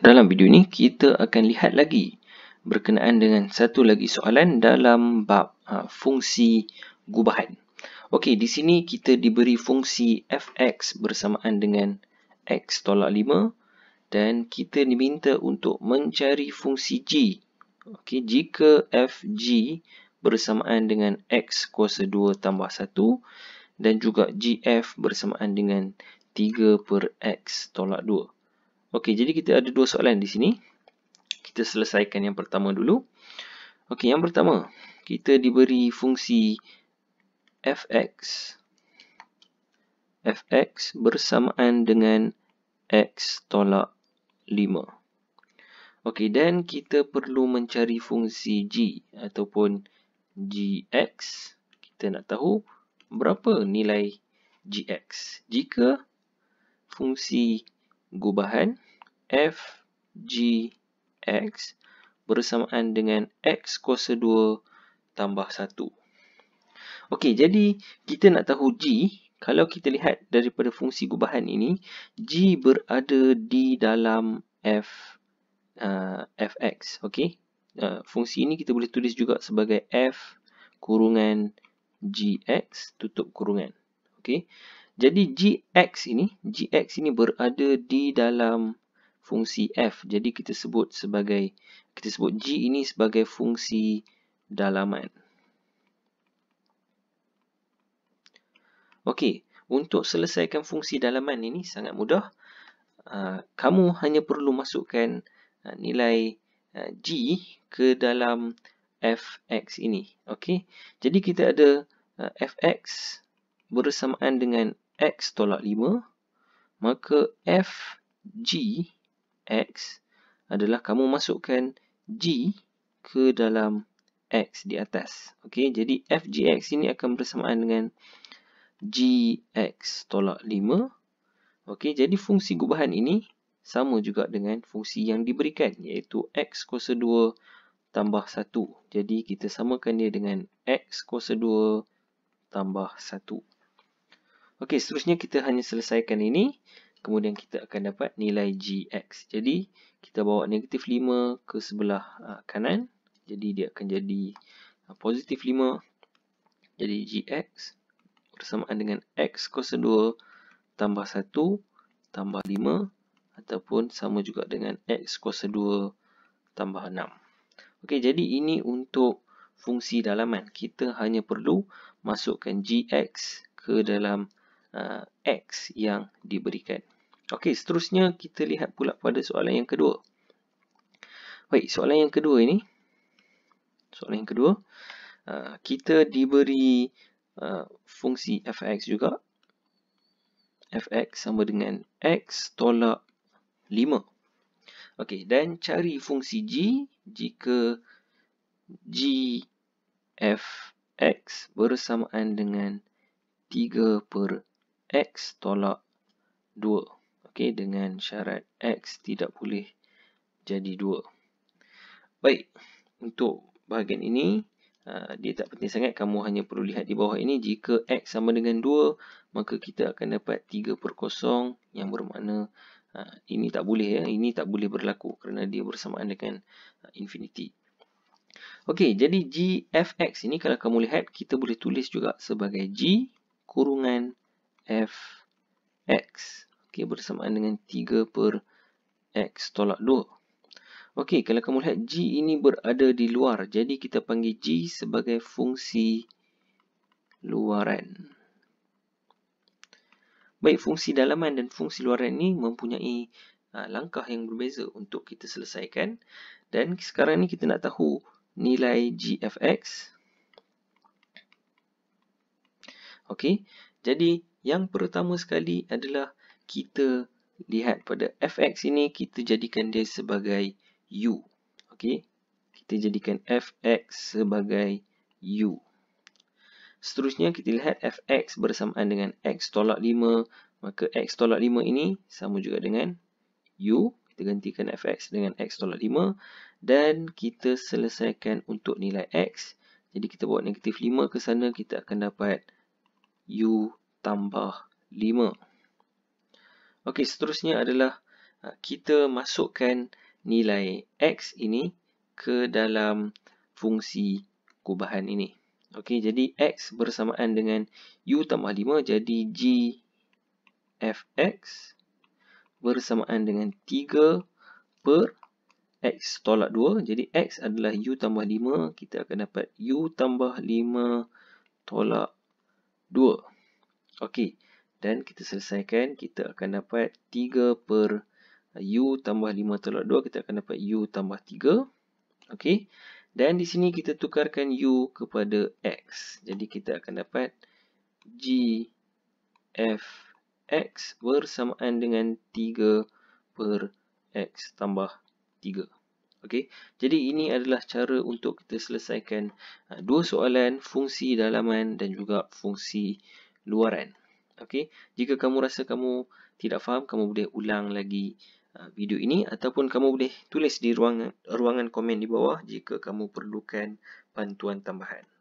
dalam video ini kita akan lihat lagi berkenaan dengan satu lagi soalan dalam bab ha, fungsi gubahan. Okey, di sini kita diberi fungsi fx bersamaan dengan x tolak 5 dan kita diminta untuk mencari fungsi g. Okey, jika fg bersamaan dengan x kuasa 2 tambah 1 dan juga gf bersamaan dengan 3 per x tolak 2. Okey, jadi kita ada dua soalan di sini. Kita selesaikan yang pertama dulu. Okey, yang pertama, kita diberi fungsi fx fx bersamaan dengan x tolak 5. Okey, dan kita perlu mencari fungsi g ataupun gx. Kita nak tahu berapa nilai gx. Jika fungsi gubahan f g x bersamaan dengan x kuasa 2 tambah 1. Okey, jadi kita nak tahu g. Kalau kita lihat daripada fungsi gubahan ini, g berada di dalam f uh, fx. Okey, uh, fungsi ini kita boleh tulis juga sebagai f kurungan gx tutup kurungan. Okey. Jadi gx ini, gx ini berada di dalam fungsi f. Jadi kita sebut sebagai kita sebut g ini sebagai fungsi dalaman. Okey, untuk selesaikan fungsi dalaman ini sangat mudah. Ah, kamu hanya perlu masukkan ah, nilai ah, g ke dalam fx ini. Okey, jadi kita ada uh, fx bersamaan dengan x tolak 5 maka f g x adalah kamu masukkan g ke dalam x di atas okey jadi f g x ini akan bersamaan dengan g x tolak 5 okey jadi fungsi gubahan ini sama juga dengan fungsi yang diberikan iaitu x kuasa 2 tambah 1 jadi kita samakan dia dengan x kuasa 2 tambah 1 Okey, seterusnya kita hanya selesaikan ini. Kemudian kita akan dapat nilai GX. Jadi, kita bawa negatif 5 ke sebelah uh, kanan. Jadi, dia akan jadi uh, positif 5. Jadi, GX bersamaan dengan X kuasa 2 tambah 1 tambah 5 ataupun sama juga dengan X kuasa 2 tambah 6. Okey, jadi ini untuk fungsi dalaman. Kita hanya perlu masukkan GX ke dalam Uh, X yang diberikan. Okey, seterusnya kita lihat pula pada soalan yang kedua. Baik, soalan yang kedua ini. Soalan yang kedua. Uh, kita diberi uh, fungsi Fx juga. Fx sama dengan X tolak 5. Okey, dan cari fungsi G jika G Fx bersamaan dengan 3 per x tolak 2. Okey, dengan syarat x tidak boleh jadi 2. Baik, untuk bahagian ini, ha, dia tak penting sangat. Kamu hanya perlu lihat di bawah ini. Jika x sama dengan 2, maka kita akan dapat 3 per kosong yang bermakna ha, ini tak boleh. ya, Ini tak boleh berlaku kerana dia bersamaan dengan ha, infinity. Okey, jadi g fx ini kalau kamu lihat, kita boleh tulis juga sebagai g kurungan f x okay, bersamaan dengan 3 per x tolak 2 Okey, kalau kamu lihat g ini berada di luar jadi kita panggil g sebagai fungsi luaran baik fungsi dalaman dan fungsi luaran ini mempunyai ha, langkah yang berbeza untuk kita selesaikan dan sekarang ni kita nak tahu nilai g gfx Okey, jadi yang pertama sekali adalah kita lihat pada fx ini kita jadikan dia sebagai u. Okey. Kita jadikan fx sebagai u. Seterusnya kita lihat fx bersamaan dengan x tolak 5, maka x tolak 5 ini sama juga dengan u. Kita gantikan fx dengan x tolak 5 dan kita selesaikan untuk nilai x. Jadi kita buat negatif 5 ke sana kita akan dapat u tambah 5. Okey, seterusnya adalah uh, kita masukkan nilai x ini ke dalam fungsi kubahan ini. Okey, jadi x bersamaan dengan u tambah 5 jadi g fx bersamaan dengan 3 per x tolak 2. Jadi x adalah u tambah 5, kita akan dapat u tambah 5 tolak 2. Okey. Dan kita selesaikan. Kita akan dapat 3 per U tambah 5 tolak 2. Kita akan dapat U tambah 3. Okey. Dan di sini kita tukarkan U kepada X. Jadi kita akan dapat G F X bersamaan dengan 3 per X tambah 3. Okey. Jadi ini adalah cara untuk kita selesaikan uh, dua soalan fungsi dalaman dan juga fungsi luaran. Okey, jika kamu rasa kamu tidak faham, kamu boleh ulang lagi uh, video ini ataupun kamu boleh tulis di ruangan ruangan komen di bawah jika kamu perlukan bantuan tambahan.